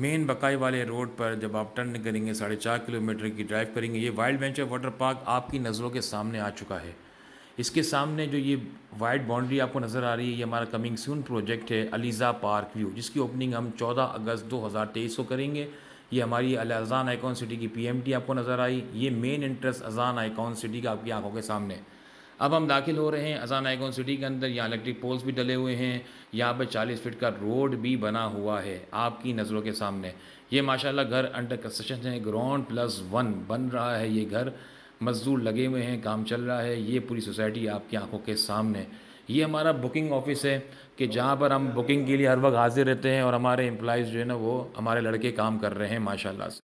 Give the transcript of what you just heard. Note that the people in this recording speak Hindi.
मेन बकाई वाले रोड पर जब आप टर्न करेंगे साढ़े चार किलोमीटर की ड्राइव करेंगे ये वाइल्ड वेंचर वाटर पार्क आपकी नज़रों के सामने आ चुका है इसके सामने जो ये वाइड बाउंड्री आपको नज़र आ रही है ये हमारा कमिंग सून प्रोजेक्ट है अलीज़ा पार्क व्यू जिसकी ओपनिंग हम 14 अगस्त 2023 को करेंगे ये हमारी अजान आइकॉन सिटी की पीएमटी आपको नज़र आई ये मेन इंट्रेस्ट अजान आइकॉन सिटी का आपकी आंखों के सामने अब हम दाखिल हो रहे हैं अजान नाइगोन सिटी के अंदर यहाँ इलेक्ट्रिक पोल्स भी डले हुए हैं यहाँ पर चालीस फिट का रोड भी बना हुआ है आपकी नज़रों के सामने ये माशाल्लाह घर अंडर कंस्ट्रक्शन है ग्राउंड प्लस वन बन रहा है ये घर मज़दूर लगे हुए हैं काम चल रहा है ये पूरी सोसाइटी आपकी आंखों के सामने ये हमारा बुकिंग ऑफिस है कि जहाँ पर हम बुकिंग के लिए हर वक्त हाजिर रहते हैं और हमारे एम्प्लॉज़ जो है ना वो हमारे लड़के काम कर रहे हैं माशाल्लाह